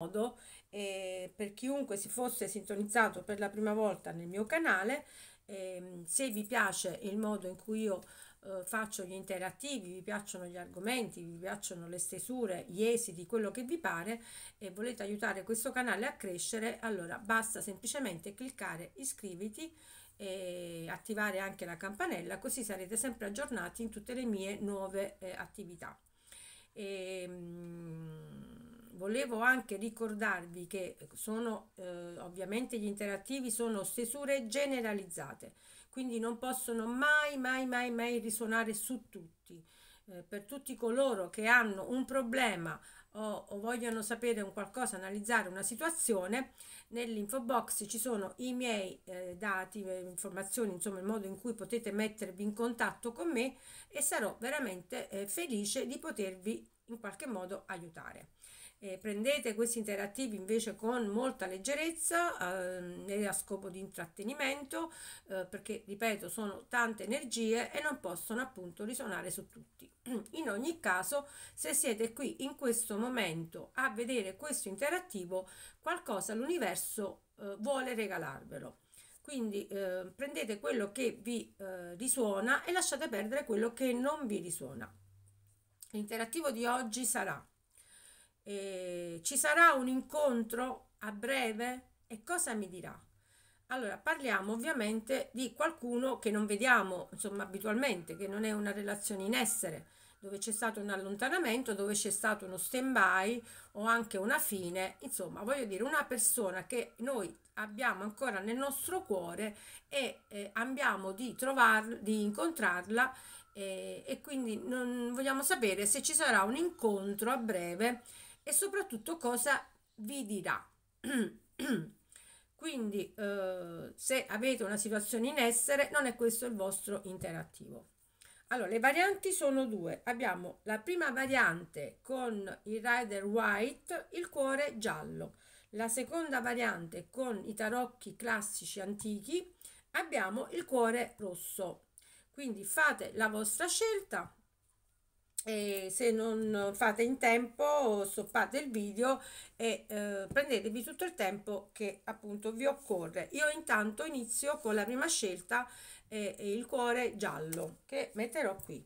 modo eh, per chiunque si fosse sintonizzato per la prima volta nel mio canale. Ehm, se vi piace il modo in cui io eh, faccio gli interattivi, vi piacciono gli argomenti, vi piacciono le stesure, gli esiti, quello che vi pare e volete aiutare questo canale a crescere, allora basta semplicemente cliccare iscriviti e attivare anche la campanella così sarete sempre aggiornati in tutte le mie nuove eh, attività. E, mm, volevo anche ricordarvi che sono eh, ovviamente gli interattivi sono stesure generalizzate, quindi non possono mai, mai, mai, mai risuonare su tutti. Eh, per tutti coloro che hanno un problema o, o, vogliono sapere un qualcosa, analizzare una situazione, nell'info box ci sono i miei eh, dati, eh, informazioni, insomma il modo in cui potete mettervi in contatto con me e sarò veramente eh, felice di potervi in qualche modo aiutare eh, prendete questi interattivi invece con molta leggerezza eh, a scopo di intrattenimento eh, perché ripeto sono tante energie e non possono appunto risuonare su tutti in ogni caso se siete qui in questo momento a vedere questo interattivo qualcosa l'universo eh, vuole regalarvelo quindi eh, prendete quello che vi eh, risuona e lasciate perdere quello che non vi risuona. L'interattivo di oggi sarà eh, ci sarà un incontro a breve e cosa mi dirà? Allora, parliamo ovviamente di qualcuno che non vediamo, insomma, abitualmente, che non è una relazione in essere, dove c'è stato un allontanamento, dove c'è stato uno stand-by o anche una fine, insomma, voglio dire, una persona che noi abbiamo ancora nel nostro cuore e eh, ambiamo di trovarla, di incontrarla eh, e quindi non vogliamo sapere se ci sarà un incontro a breve e soprattutto cosa vi dirà. Quindi eh, se avete una situazione in essere non è questo il vostro interattivo. Allora, le varianti sono due. Abbiamo la prima variante con il rider white, il cuore giallo. La seconda variante con i tarocchi classici antichi abbiamo il cuore rosso. Quindi fate la vostra scelta e se non fate in tempo stoppate il video e eh, prendetevi tutto il tempo che appunto vi occorre io intanto inizio con la prima scelta eh, il cuore giallo che metterò qui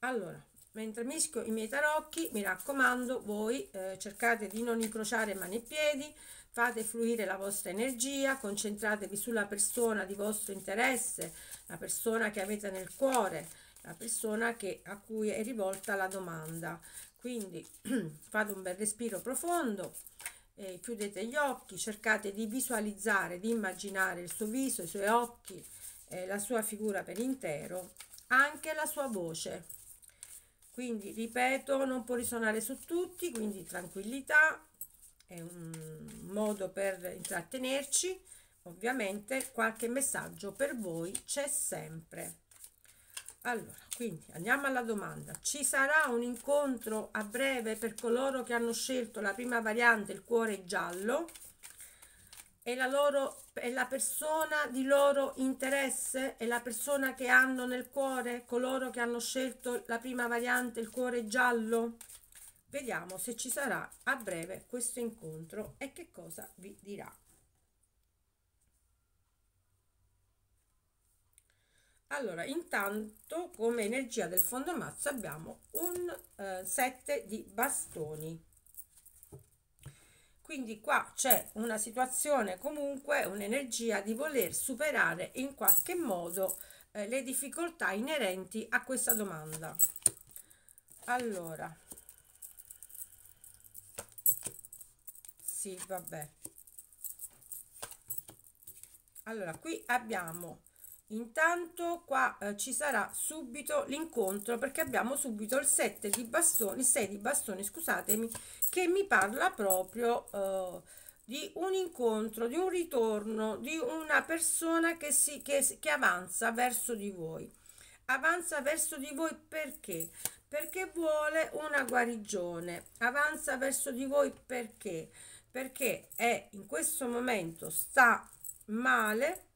allora mentre mischio i miei tarocchi mi raccomando voi eh, cercate di non incrociare mani e piedi fate fluire la vostra energia concentratevi sulla persona di vostro interesse la persona che avete nel cuore la persona che, a cui è rivolta la domanda. Quindi fate un bel respiro profondo, eh, chiudete gli occhi, cercate di visualizzare, di immaginare il suo viso, i suoi occhi, eh, la sua figura per intero, anche la sua voce. Quindi, ripeto, non può risuonare su tutti, quindi tranquillità, è un modo per intrattenerci. Ovviamente qualche messaggio per voi c'è sempre allora quindi andiamo alla domanda ci sarà un incontro a breve per coloro che hanno scelto la prima variante il cuore giallo e la loro è la persona di loro interesse e la persona che hanno nel cuore coloro che hanno scelto la prima variante il cuore giallo vediamo se ci sarà a breve questo incontro e che cosa vi dirà allora intanto come energia del fondo mazzo abbiamo un eh, 7 di bastoni quindi qua c'è una situazione comunque un'energia di voler superare in qualche modo eh, le difficoltà inerenti a questa domanda allora sì vabbè allora qui abbiamo intanto qua eh, ci sarà subito l'incontro perché abbiamo subito il 7 di bastoni 6 di bastoni scusatemi che mi parla proprio eh, di un incontro di un ritorno di una persona che si che, che avanza verso di voi avanza verso di voi perché perché vuole una guarigione avanza verso di voi perché perché è in questo momento sta male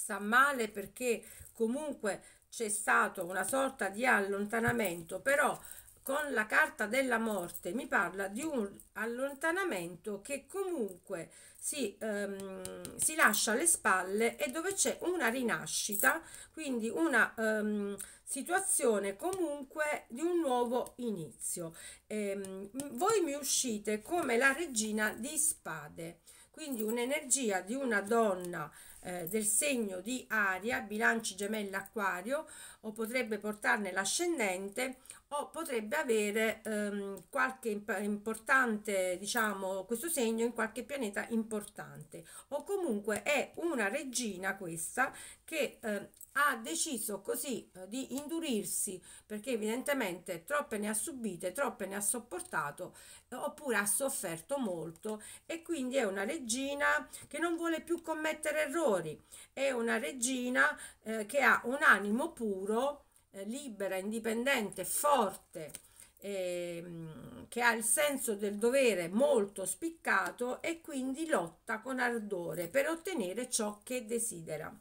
sta male perché comunque c'è stato una sorta di allontanamento, però con la carta della morte mi parla di un allontanamento che comunque si, um, si lascia alle spalle e dove c'è una rinascita, quindi una um, situazione comunque di un nuovo inizio. Ehm, voi mi uscite come la regina di spade, quindi un'energia di una donna eh, del segno di aria, bilanci gemella acquario, o potrebbe portarne l'ascendente, o potrebbe avere ehm, qualche imp importante, diciamo, questo segno in qualche pianeta importante, o comunque è una regina questa che eh, ha deciso così eh, di indurirsi perché evidentemente troppe ne ha subite, troppe ne ha sopportato eh, oppure ha sofferto molto e quindi è una regina che non vuole più commettere errori valori. È una regina eh, che ha un animo puro, eh, libera, indipendente, forte, eh, che ha il senso del dovere molto spiccato e quindi lotta con ardore per ottenere ciò che desidera.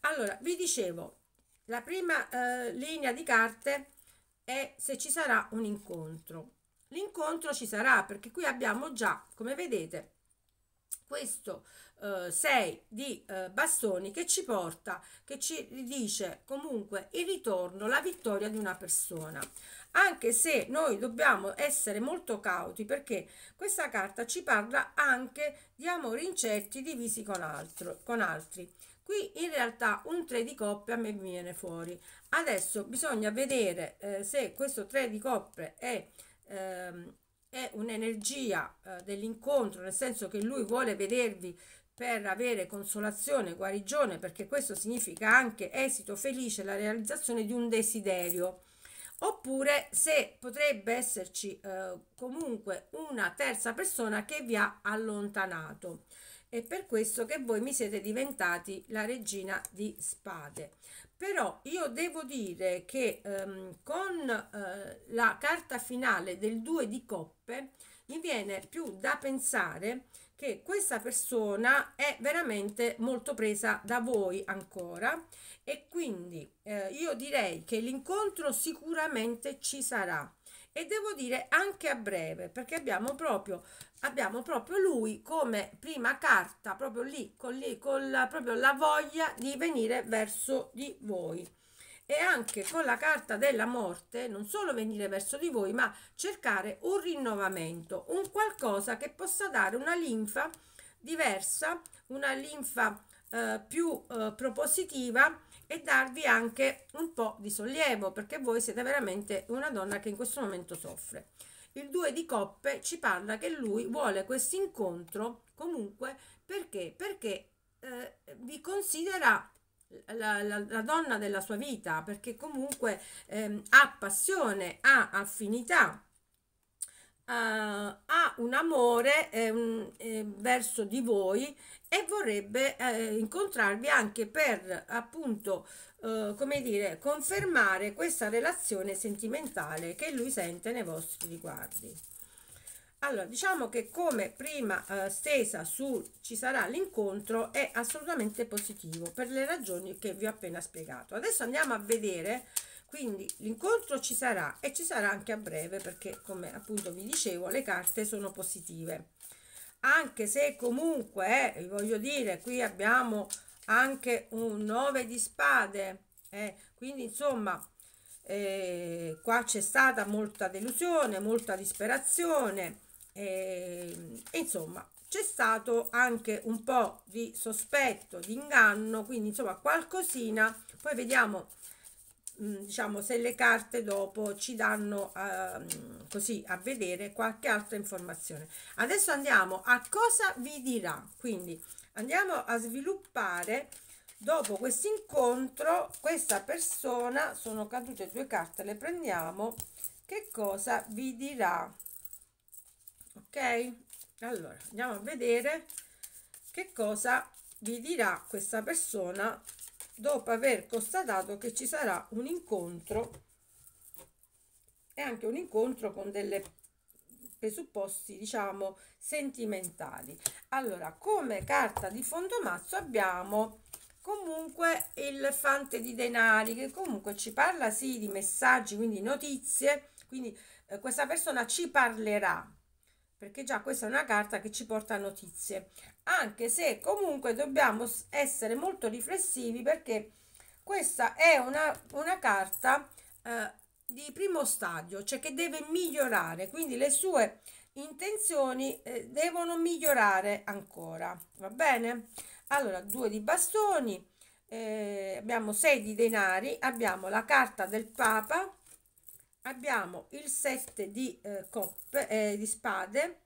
Allora, vi dicevo, la prima eh, linea di carte è se ci sarà un incontro. L'incontro ci sarà perché qui abbiamo già, come vedete, questo 6 eh, di eh, bastoni che ci porta, che ci dice comunque il ritorno, la vittoria di una persona. Anche se noi dobbiamo essere molto cauti perché questa carta ci parla anche di amori incerti divisi con, altro, con altri. Qui in realtà un 3 di coppia mi viene fuori. Adesso bisogna vedere eh, se questo 3 di coppia è ehm, è un'energia eh, dell'incontro, nel senso che lui vuole vedervi per avere consolazione, guarigione, perché questo significa anche esito felice, la realizzazione di un desiderio. Oppure se potrebbe esserci eh, comunque una terza persona che vi ha allontanato. È per questo che voi mi siete diventati la regina di spade però io devo dire che ehm, con eh, la carta finale del 2 di coppe mi viene più da pensare che questa persona è veramente molto presa da voi ancora e quindi eh, io direi che l'incontro sicuramente ci sarà e devo dire anche a breve perché abbiamo proprio, abbiamo proprio lui come prima carta proprio lì con, lì, con la, proprio la voglia di venire verso di voi e anche con la carta della morte non solo venire verso di voi ma cercare un rinnovamento un qualcosa che possa dare una linfa diversa una linfa eh, più eh, propositiva e darvi anche un po' di sollievo perché voi siete veramente una donna che in questo momento soffre. Il 2 di coppe ci parla che lui vuole questo incontro comunque perché? Perché eh, vi considera la, la, la, donna della sua vita perché comunque ehm, ha passione, ha affinità Uh, ha un amore eh, un, eh, verso di voi e vorrebbe eh, incontrarvi anche per appunto eh, come dire confermare questa relazione sentimentale che lui sente nei vostri riguardi allora diciamo che come prima eh, stesa su ci sarà l'incontro è assolutamente positivo per le ragioni che vi ho appena spiegato adesso andiamo a vedere quindi l'incontro ci sarà e ci sarà anche a breve perché come appunto vi dicevo le carte sono positive anche se comunque eh, voglio dire qui abbiamo anche un 9 di spade eh, quindi insomma eh, qua c'è stata molta delusione molta disperazione ehm, insomma c'è stato anche un po' di sospetto di inganno quindi insomma qualcosina poi vediamo Mm, diciamo se le carte dopo ci danno eh, così a vedere qualche altra informazione adesso andiamo a cosa vi dirà quindi andiamo a sviluppare dopo questo incontro questa persona sono cadute due carte le prendiamo che cosa vi dirà ok allora andiamo a vedere che cosa vi dirà questa persona dopo aver constatato che ci sarà un incontro e anche un incontro con delle presupposti diciamo sentimentali allora come carta di fondo mazzo abbiamo comunque il fante di denari che comunque ci parla sì di messaggi quindi notizie quindi eh, questa persona ci parlerà perché già questa è una carta che ci porta notizie anche se comunque dobbiamo essere molto riflessivi perché questa è una, una carta eh, di primo stadio, cioè che deve migliorare, quindi le sue intenzioni eh, devono migliorare ancora, va bene? Allora, due di bastoni, eh, abbiamo sei di denari, abbiamo la carta del Papa, abbiamo il sette di, eh, coppe, eh, di spade,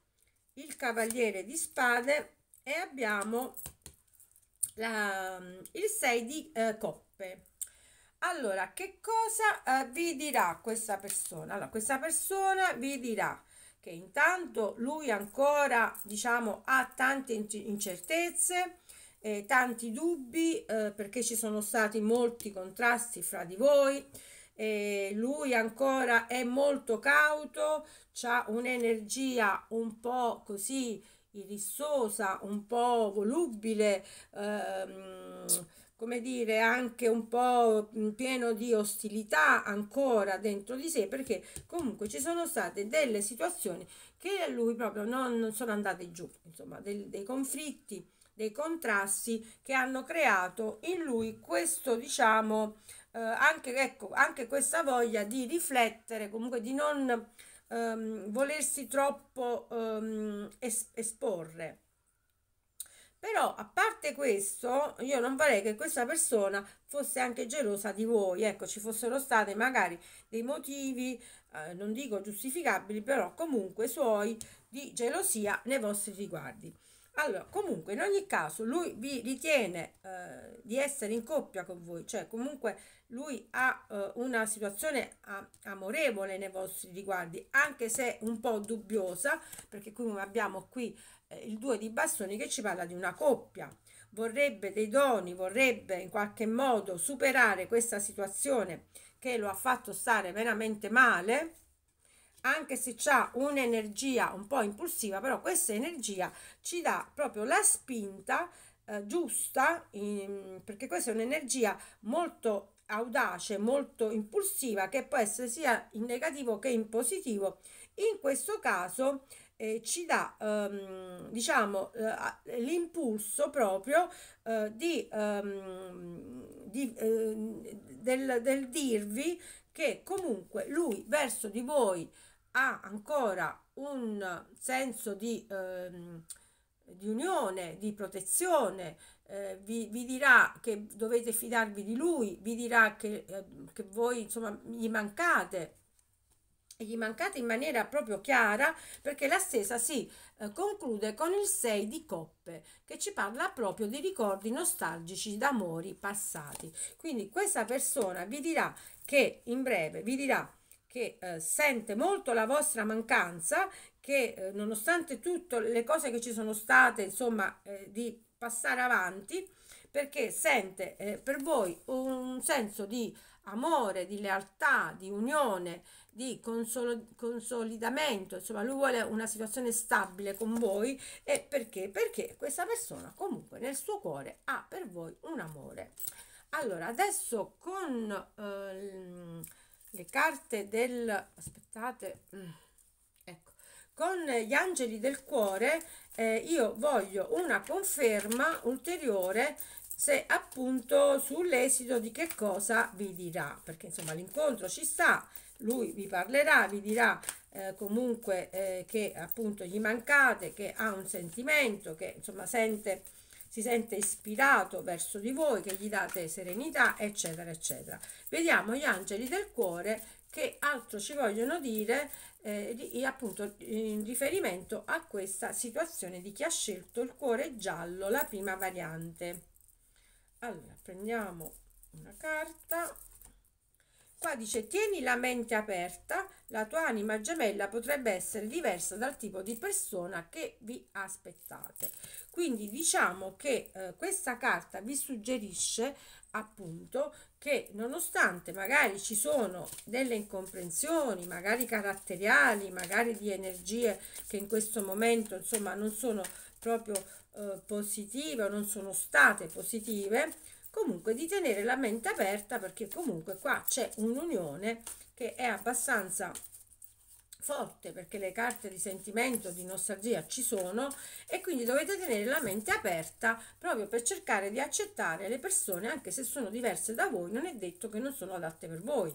il cavaliere di spade e abbiamo la, il 6 di eh, coppe. Allora, che cosa eh, vi dirà questa persona? Allora, questa persona vi dirà che intanto lui ancora, diciamo, ha tante incertezze, eh, tanti dubbi, eh, perché ci sono stati molti contrasti fra di voi. lui ancora è molto cauto, ha un'energia un po' così irissosa, un po' volubile, ehm, come dire, anche un po' pieno di ostilità ancora dentro di sé, perché comunque ci sono state delle situazioni che a lui proprio non, non sono andate giù, insomma, dei, dei conflitti, dei contrasti che hanno creato in lui questo, diciamo, eh, anche, ecco, anche questa voglia di riflettere, comunque di non um, volersi troppo um, es- esporre. Però a parte questo, io non vorrei che questa persona fosse anche gelosa di voi. Ecco, ci fossero stati magari dei motivi, eh, non dico giustificabili, però comunque suoi di gelosia nei vostri riguardi. Allora, comunque, in ogni caso, lui vi ritiene eh, di essere in coppia con voi, cioè comunque lui ha eh, una situazione a, amorevole nei vostri riguardi, anche se un po' dubbiosa, perché qui abbiamo qui eh, il due di bastoni che ci parla di una coppia. Vorrebbe dei doni, vorrebbe in qualche modo superare questa situazione che lo ha fatto stare veramente male anche se ha un'energia un po' impulsiva, però questa energia ci dà proprio la spinta eh, giusta, in, perché questa è un'energia molto audace, molto impulsiva, che può essere sia in negativo che in positivo. In questo caso eh, ci dà, ehm, diciamo, eh, l'impulso proprio eh, di, ehm, di ehm, del, del dirvi che comunque lui verso di voi ha ancora un senso di, ehm, di unione, di protezione, eh, vi, vi, dirà che dovete fidarvi di lui, vi dirà che, eh, che voi insomma gli mancate gli mancate in maniera proprio chiara perché la stessa si eh, conclude con il 6 di coppe che ci parla proprio di ricordi nostalgici d'amori passati quindi questa persona vi dirà che in breve vi dirà che eh, sente molto la vostra mancanza, che eh, nonostante tutte le cose che ci sono state, insomma, eh, di passare avanti, perché sente eh, per voi un senso di amore, di lealtà, di unione, di consolo, consolidamento, insomma lui vuole una situazione stabile con voi e perché? Perché questa persona comunque nel suo cuore ha per voi un amore. Allora, adesso con eh, le carte del aspettate mm, ecco con gli angeli del cuore eh, io voglio una conferma ulteriore se appunto sull'esito di che cosa vi dirà perché insomma l'incontro ci sta lui vi parlerà vi dirà eh, comunque eh, che appunto gli mancate che ha un sentimento che insomma sente si sente ispirato verso di voi, che gli date serenità, eccetera, eccetera. Vediamo gli angeli del cuore che altro ci vogliono dire eh, appunto in riferimento a questa situazione di chi ha scelto il cuore giallo, la prima variante. Allora, prendiamo una carta Qua dice tieni la mente aperta, la tua anima gemella potrebbe essere diversa dal tipo di persona che vi aspettate. Quindi diciamo che eh, questa carta vi suggerisce appunto che nonostante magari ci sono delle incomprensioni, magari caratteriali, magari di energie che in questo momento insomma non sono proprio eh, positive o non sono state positive, comunque di tenere la mente aperta perché comunque qua c'è un'unione che è abbastanza forte perché le carte di sentimento, di nostalgia ci sono e quindi dovete tenere la mente aperta proprio per cercare di accettare le persone anche se sono diverse da voi, non è detto che non sono adatte per voi.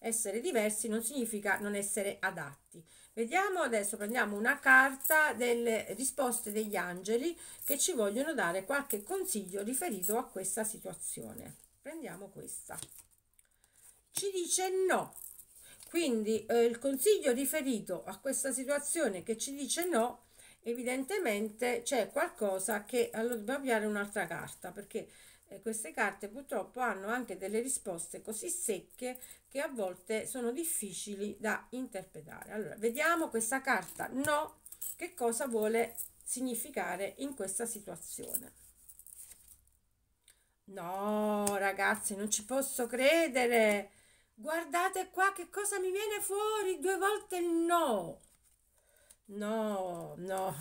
Essere diversi non significa non essere adatti. Vediamo adesso, prendiamo una carta delle risposte degli angeli che ci vogliono dare qualche consiglio riferito a questa situazione. Prendiamo questa. Ci dice no. Quindi eh, il consiglio riferito a questa situazione che ci dice no, evidentemente c'è qualcosa che... Allora dobbiamo avviare un'altra carta perché eh, queste carte purtroppo hanno anche delle risposte così secche che a volte sono difficili da interpretare. Allora, vediamo questa carta no, che cosa vuole significare in questa situazione. No, ragazzi, non ci posso credere. Guardate qua che cosa mi viene fuori, due volte no. No, no,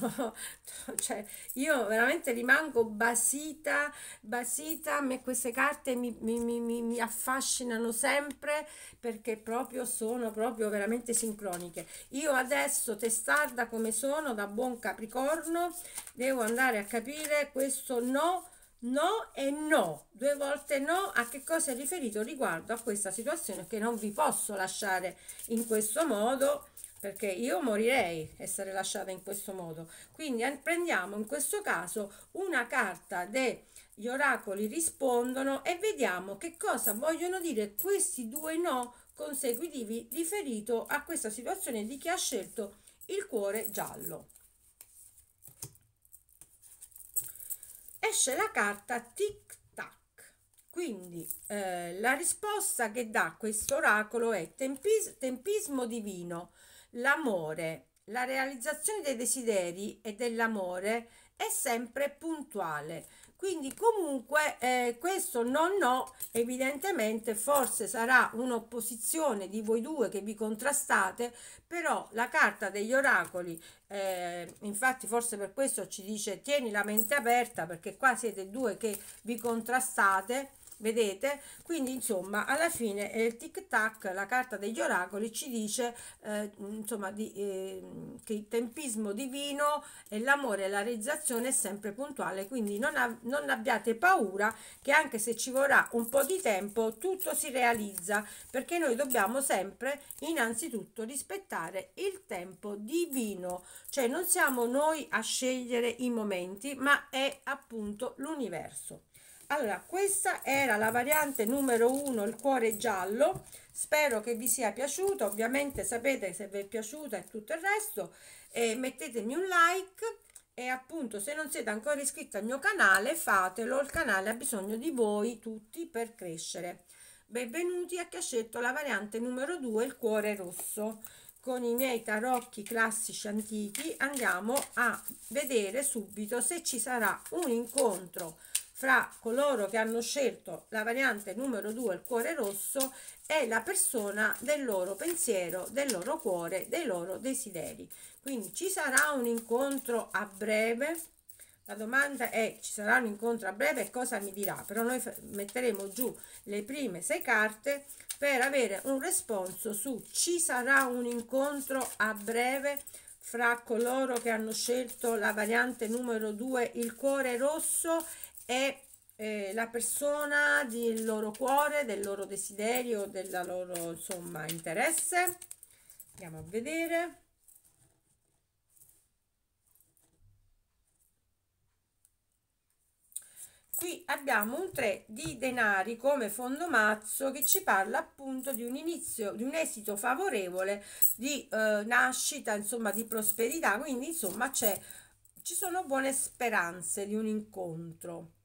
cioè io veramente rimango basita, basita, a me queste carte mi, mi, mi, mi, affascinano sempre perché proprio sono proprio veramente sincroniche. Io adesso, testarda come sono, da buon capricorno, devo andare a capire questo no, no e no, due volte no, a che cosa è riferito riguardo a questa situazione che non vi posso lasciare in questo modo perché io morirei essere lasciata in questo modo. Quindi prendiamo in questo caso una carta degli oracoli rispondono e vediamo che cosa vogliono dire questi due no consecutivi riferito a questa situazione di chi ha scelto il cuore giallo. Esce la carta tic tac. Quindi eh, la risposta che dà questo oracolo è tempis tempismo divino. L'amore, la realizzazione dei desideri e dell'amore è sempre puntuale. Quindi comunque eh, questo no no evidentemente forse sarà un'opposizione di voi due che vi contrastate, però la carta degli oracoli, eh, infatti forse per questo ci dice tieni la mente aperta perché qua siete due che vi contrastate vedete quindi insomma alla fine eh, il tic tac la carta degli oracoli ci dice eh, insomma di, eh, che il tempismo divino e l'amore e la realizzazione è sempre puntuale quindi non, av non abbiate paura che anche se ci vorrà un po' di tempo tutto si realizza perché noi dobbiamo sempre innanzitutto rispettare il tempo divino cioè non siamo noi a scegliere i momenti ma è appunto l'universo allora questa era la variante numero 1 il cuore giallo spero che vi sia piaciuto ovviamente sapete se vi è piaciuta e tutto il resto e mettetemi un like e appunto se non siete ancora iscritti al mio canale fatelo il canale ha bisogno di voi tutti per crescere benvenuti a Chiascetto la variante numero 2 il cuore rosso con i miei tarocchi classici antichi andiamo a vedere subito se ci sarà un incontro fra coloro che hanno scelto la variante numero 2, il cuore rosso, e la persona del loro pensiero, del loro cuore, dei loro desideri. Quindi ci sarà un incontro a breve. La domanda è ci sarà un incontro a breve e cosa mi dirà? Però noi metteremo giù le prime sei carte per avere un responso su ci sarà un incontro a breve fra coloro che hanno scelto la variante numero 2 il cuore rosso e è eh, la persona del loro cuore, del loro desiderio, del loro insomma interesse. Andiamo a vedere. Qui abbiamo un 3 di denari come fondo mazzo che ci parla appunto di un inizio, di un esito favorevole, di eh, nascita, insomma di prosperità, quindi insomma ci sono buone speranze di un incontro.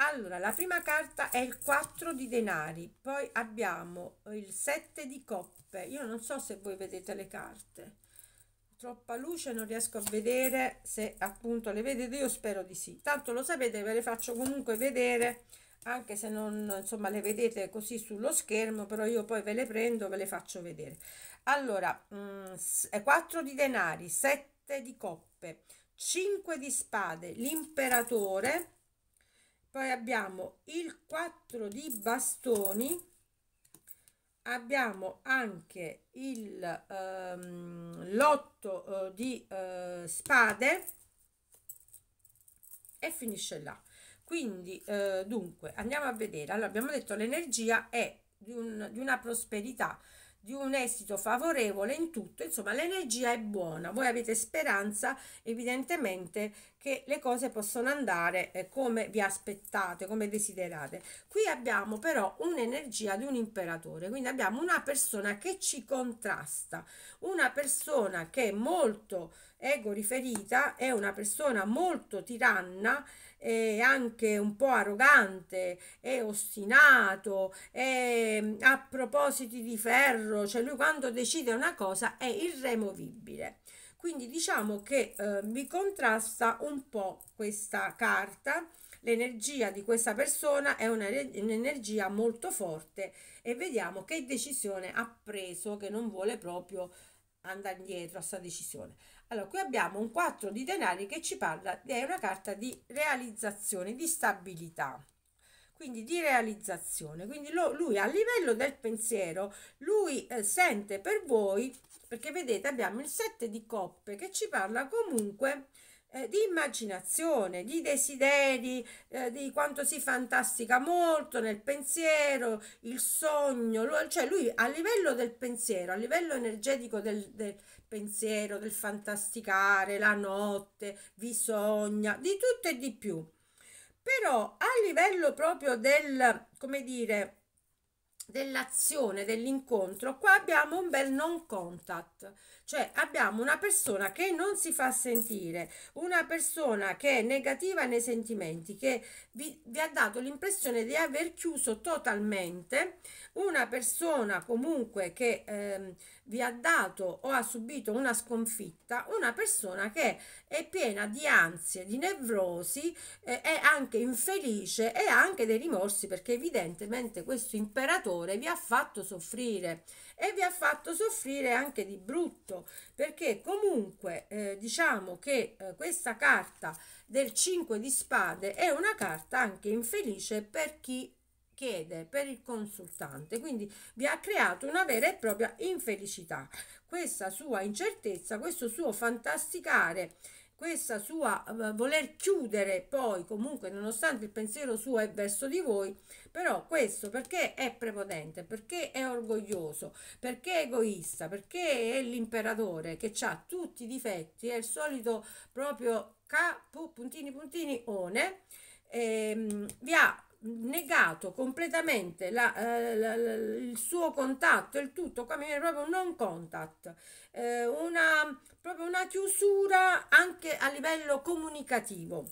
Allora, la prima carta è il 4 di denari, poi abbiamo il 7 di coppe. Io non so se voi vedete le carte. Troppa luce, non riesco a vedere se appunto le vedete, io spero di sì. Tanto lo sapete, ve le faccio comunque vedere, anche se non insomma le vedete così sullo schermo, però io poi ve le prendo, ve le faccio vedere. Allora, 4 mm, di denari, 7 di coppe, 5 di spade, l'imperatore poi abbiamo il 4 di bastoni abbiamo anche il um, lotto uh, di uh, spade e finisce là quindi uh, dunque andiamo a vedere allora abbiamo detto l'energia è di, un, di una prosperità di un esito favorevole in tutto, insomma l'energia è buona, voi avete speranza evidentemente che le cose possono andare eh, come vi aspettate, come desiderate. Qui abbiamo però un'energia di un imperatore, quindi abbiamo una persona che ci contrasta, una persona che è molto ego riferita, è una persona molto tiranna, e anche un po' arrogante e ostinato e mm, a propositi di ferro, cioè lui quando decide una cosa è irremovibile. Quindi diciamo che eh, mi contrasta un po' questa carta. L'energia di questa persona è un'energia molto forte e vediamo che decisione ha preso che non vuole proprio andare indietro a sta decisione. Allora, qui abbiamo un 4 di denari che ci parla, è una carta di realizzazione, di stabilità, quindi di realizzazione. Quindi lo, lui a livello del pensiero, lui eh, sente per voi, perché vedete abbiamo il 7 di coppe che ci parla comunque eh, di immaginazione, di desideri, eh, di quanto si fantastica molto nel pensiero, il sogno, lui, cioè lui a livello del pensiero, a livello energetico del, del pensiero, del fantasticare, la notte, vi sogna, di tutto e di più. Però a livello proprio del, come dire, dell'azione, dell'incontro, qua abbiamo un bel non contact cioè abbiamo una persona che non si fa sentire, una persona che è negativa nei sentimenti, che vi, vi ha dato l'impressione di aver chiuso totalmente, una persona comunque che ehm, vi ha dato o ha subito una sconfitta, una persona che è piena di ansie, di nevrosi, eh, è anche infelice e ha anche dei rimorsi perché evidentemente questo imperatore vi ha fatto soffrire e vi ha fatto soffrire anche di brutto perché comunque eh, diciamo che eh, questa carta del 5 di spade è una carta anche infelice per chi chiede per il consultante, quindi vi ha creato una vera e propria infelicità. Questa sua incertezza, questo suo fantasticare questa sua eh, voler chiudere poi comunque nonostante il pensiero suo è verso di voi però questo perché è prepotente perché è orgoglioso perché è egoista perché è l'imperatore che ha tutti i difetti è il solito proprio capo puntini puntini one ehm, vi ha negato completamente la, eh, la, la, il suo contatto, il tutto, qua mi viene proprio un non contact, eh, una, proprio una chiusura anche a livello comunicativo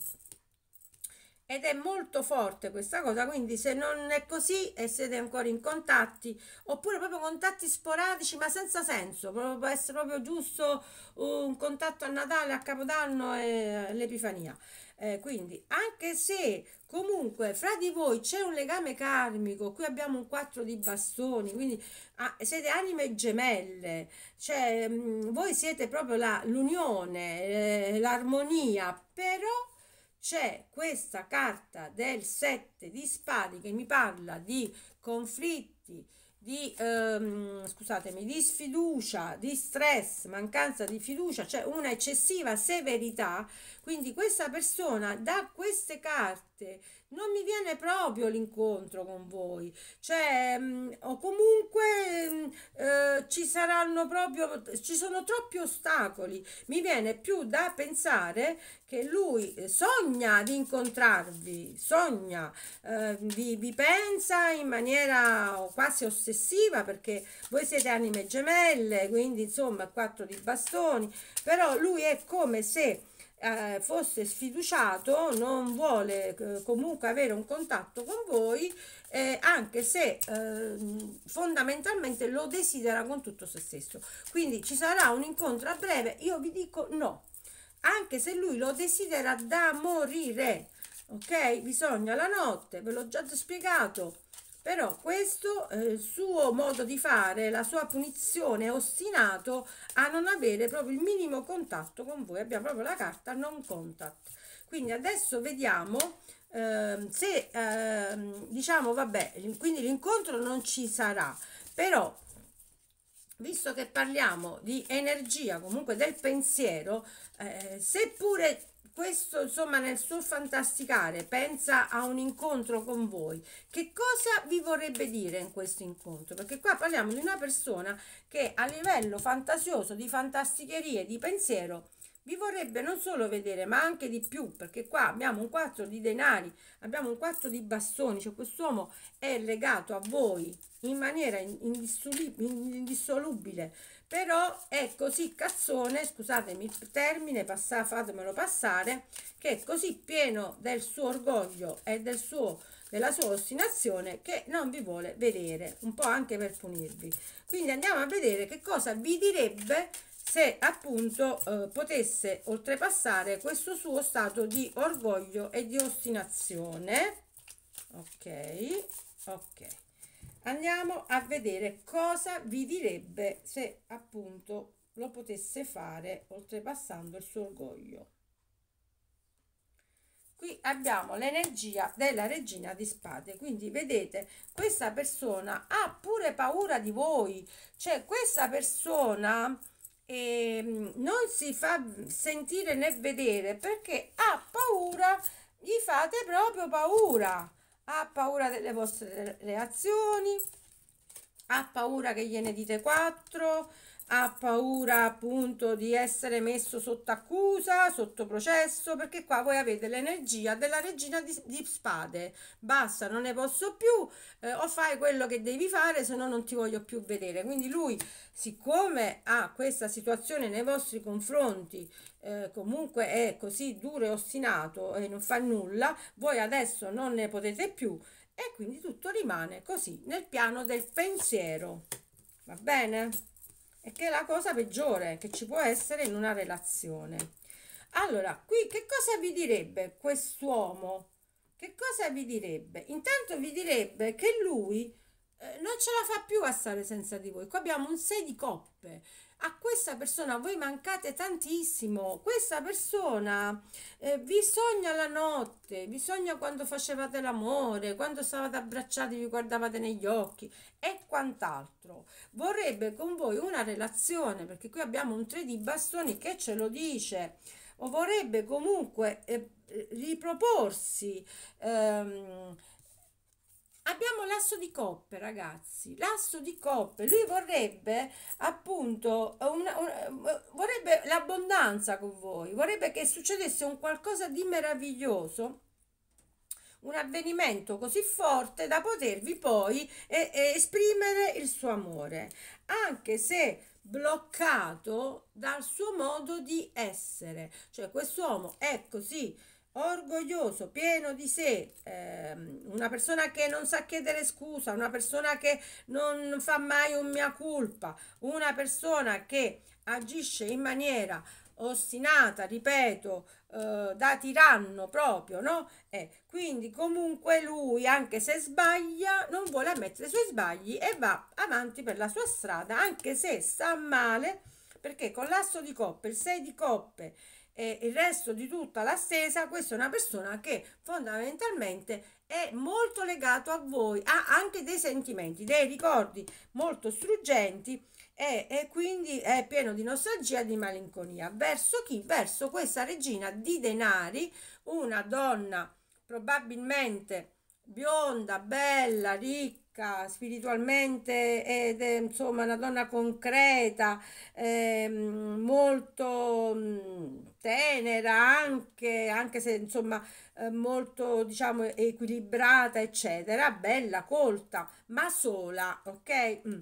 ed è molto forte questa cosa, quindi se non è così e siete ancora in contatti, oppure proprio contatti sporadici ma senza senso, può essere proprio giusto un contatto a Natale, a Capodanno e all'Epifania. Eh, quindi anche se comunque fra di voi c'è un legame karmico, qui abbiamo un 4 di bastoni, quindi ah, siete anime gemelle, cioè mh, mm, voi siete proprio l'unione, eh, l'armonia, però c'è questa carta del 7 di spade che mi parla di conflitti, di, ehm, scusatemi, di sfiducia, di stress, mancanza di fiducia, cioè una eccessiva severità. Quindi questa persona da queste carte non mi viene proprio l'incontro con voi, cioè mm, o comunque mm, eh, ci saranno proprio, ci sono troppi ostacoli, mi viene più da pensare che lui eh, sogna di incontrarvi, sogna, eh, vi, vi, pensa in maniera quasi ossessiva perché voi siete anime gemelle, quindi insomma quattro di bastoni, però lui è come se eh, fosse sfiduciato, non vuole eh, comunque avere un contatto con voi, eh, anche se ehm, fondamentalmente lo desidera con tutto se stesso. Quindi ci sarà un incontro a breve, io vi dico no, anche se lui lo desidera da morire, ok? Bisogna la notte, ve l'ho già spiegato però questo eh, suo modo di fare, la sua punizione ostinato a non avere proprio il minimo contatto con voi, abbiamo proprio la carta non contact. Quindi adesso vediamo eh, se, eh, diciamo, vabbè, quindi l'incontro non ci sarà, però visto che parliamo di energia, comunque del pensiero, eh, seppure questo insomma nel suo fantasticare pensa a un incontro con voi che cosa vi vorrebbe dire in questo incontro perché qua parliamo di una persona che a livello fantasioso di fantasticherie di pensiero vi vorrebbe non solo vedere ma anche di più perché qua abbiamo un 4 di denari abbiamo un 4 di bastoni cioè quest'uomo è legato a voi in maniera indissolubile però è così cazzone, scusatemi il termine, passa, fatemelo passare, che è così pieno del suo orgoglio e del suo, della sua ostinazione che non vi vuole vedere, un po' anche per punirvi. Quindi andiamo a vedere che cosa vi direbbe se appunto eh, potesse oltrepassare questo suo stato di orgoglio e di ostinazione. Ok, ok andiamo a vedere cosa vi direbbe se appunto lo potesse fare oltrepassando il suo orgoglio. Qui abbiamo l'energia della regina di spade, quindi vedete questa persona ha pure paura di voi, cioè questa persona eh, non si fa sentire né vedere perché ha paura, gli fate proprio paura ha paura delle vostre reazioni, ha paura che gliene dite quattro, ha paura appunto di essere messo sotto accusa, sotto processo, perché qua voi avete l'energia della regina di, di spade. Basta, non ne posso più, eh, o fai quello che devi fare, se no non ti voglio più vedere. Quindi lui, siccome ha questa situazione nei vostri confronti eh, comunque è così duro e ostinato e non fa nulla, voi adesso non ne potete più e quindi tutto rimane così nel piano del pensiero. Va bene? E che è la cosa peggiore che ci può essere in una relazione. Allora, qui che cosa vi direbbe quest'uomo? Che cosa vi direbbe? Intanto vi direbbe che lui eh, non ce la fa più a stare senza di voi. Qui abbiamo un 6 di coppe a questa persona voi mancate tantissimo, questa persona eh, vi sogna la notte, vi sogna quando facevate l'amore, quando stavate abbracciati, vi guardavate negli occhi e quant'altro. Vorrebbe con voi una relazione, perché qui abbiamo un 3 di bastoni che ce lo dice, o vorrebbe comunque eh, riproporsi. Ehm, abbiamo l'asso di coppe ragazzi l'asso di coppe lui vorrebbe appunto una, una, vorrebbe l'abbondanza con voi vorrebbe che succedesse un qualcosa di meraviglioso un avvenimento così forte da potervi poi eh, eh, esprimere il suo amore anche se bloccato dal suo modo di essere cioè quest'uomo è così orgoglioso, pieno di sé, ehm, una persona che non sa chiedere scusa, una persona che non fa mai un mia colpa, una persona che agisce in maniera ostinata, ripeto, eh, da tiranno proprio, no? Eh, quindi comunque lui, anche se sbaglia, non vuole ammettere i suoi sbagli e va avanti per la sua strada, anche se sta male, perché con l'asso di coppe, il 6 di coppe, e il resto di tutta la stesa, questa è una persona che fondamentalmente è molto legato a voi, ha anche dei sentimenti, dei ricordi molto struggenti e, e, quindi è pieno di nostalgia e di malinconia. Verso chi? Verso questa regina di denari, una donna probabilmente bionda, bella, ricca spiritualmente ed è insomma una donna concreta, eh, molto mm, tenera anche, anche se insomma eh, molto diciamo equilibrata eccetera, bella, colta, ma sola, ok? Mm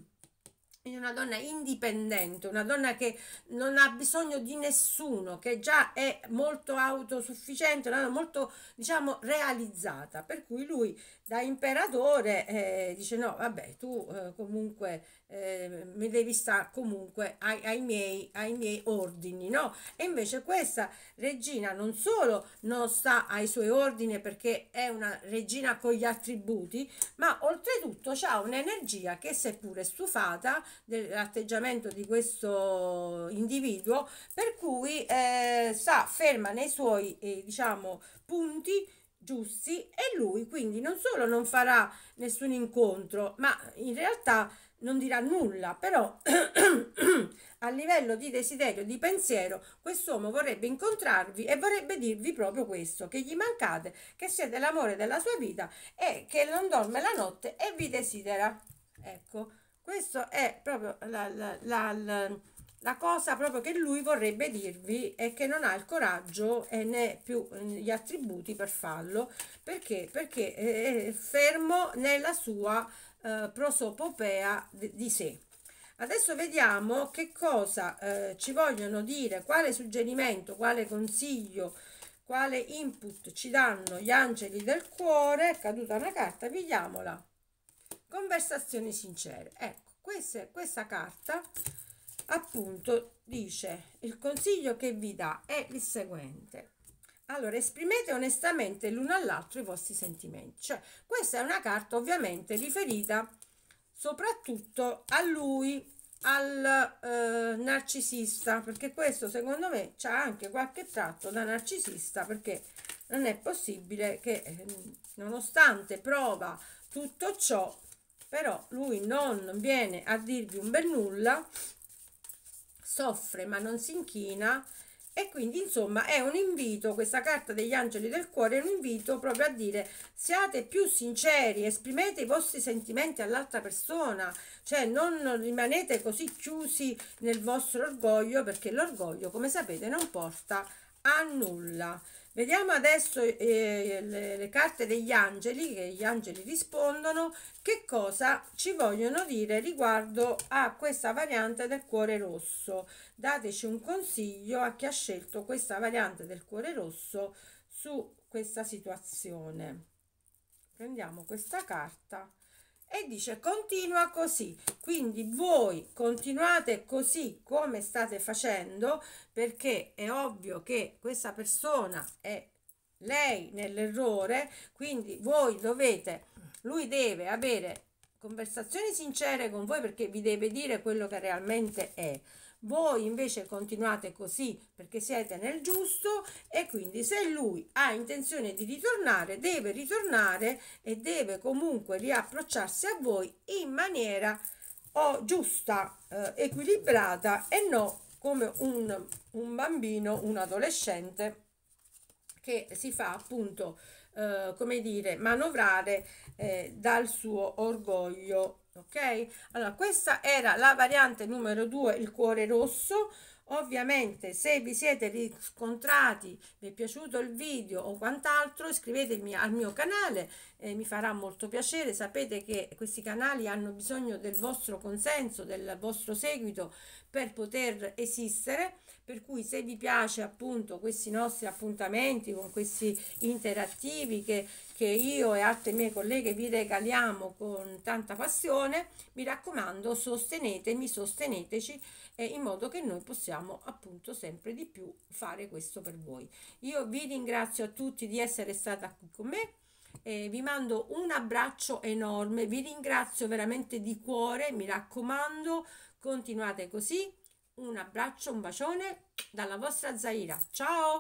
una donna indipendente, una donna che non ha bisogno di nessuno, che già è molto autosufficiente, una donna molto, diciamo, realizzata. Per cui lui da imperatore eh, dice no vabbè tu eh, comunque eh, mi devi stare comunque ai, ai, miei, ai miei ordini no e invece questa regina non solo non sta ai suoi ordini perché è una regina con gli attributi ma oltretutto ha un'energia che seppure stufata dell'atteggiamento di questo individuo per cui eh, sta ferma nei suoi eh, diciamo punti giusti e lui quindi non solo non farà nessun incontro, ma in realtà non dirà nulla, però a livello di desiderio, di pensiero, quest'uomo vorrebbe incontrarvi e vorrebbe dirvi proprio questo, che gli mancate, che siete l'amore della sua vita e che non dorme la notte e vi desidera. Ecco, questo è proprio la, la, la, la la cosa proprio che lui vorrebbe dirvi è che non ha il coraggio e né più eh, gli attributi per farlo, perché? Perché è fermo nella sua eh, prosopopea di sé. Adesso vediamo che cosa eh, ci vogliono dire, quale suggerimento, quale consiglio, quale input ci danno gli angeli del cuore. È caduta una carta, vediamola Conversazioni sincere. Ecco, questa, questa carta appunto dice il consiglio che vi dà è il seguente. Allora, esprimete onestamente l'uno all'altro i vostri sentimenti. Cioè, questa è una carta ovviamente riferita soprattutto a lui, al eh, narcisista, perché questo secondo me c'ha anche qualche tratto da narcisista, perché non è possibile che eh, nonostante prova tutto ciò, però lui non viene a dirvi un bel nulla soffre ma non si inchina e quindi insomma è un invito, questa carta degli angeli del cuore è un invito proprio a dire siate più sinceri, esprimete i vostri sentimenti all'altra persona, cioè non rimanete così chiusi nel vostro orgoglio perché l'orgoglio come sapete non porta a a nulla. Vediamo adesso eh, le, le, carte degli angeli, che gli angeli rispondono, che cosa ci vogliono dire riguardo a questa variante del cuore rosso. Dateci un consiglio a chi ha scelto questa variante del cuore rosso su questa situazione. Prendiamo questa carta e dice continua così quindi voi continuate così come state facendo perché è ovvio che questa persona è lei nell'errore quindi voi dovete lui deve avere conversazioni sincere con voi perché vi deve dire quello che realmente è voi invece continuate così perché siete nel giusto e quindi se lui ha intenzione di ritornare, deve ritornare e deve comunque riapprocciarsi a voi in maniera o oh, giusta, eh, equilibrata e non come un, un bambino, un adolescente che si fa appunto eh, come dire, manovrare eh, dal suo orgoglio. Ok? Allora, questa era la variante numero 2, il cuore rosso. Ovviamente se vi siete riscontrati, vi è piaciuto il video o quant'altro, iscrivetemi al mio canale, eh, mi farà molto piacere. Sapete che questi canali hanno bisogno del vostro consenso, del vostro seguito per poter esistere per cui se vi piace appunto questi nostri appuntamenti con questi interattivi che, che io e altre mie colleghe vi regaliamo con tanta passione, mi raccomando sostenetemi, sosteneteci eh, in modo che noi possiamo appunto sempre di più fare questo per voi. Io vi ringrazio a tutti di essere stata qui con me. Eh, vi mando un abbraccio enorme, vi ringrazio veramente di cuore, mi raccomando, continuate così, un abbraccio, un bacione dalla vostra Zaira. Ciao!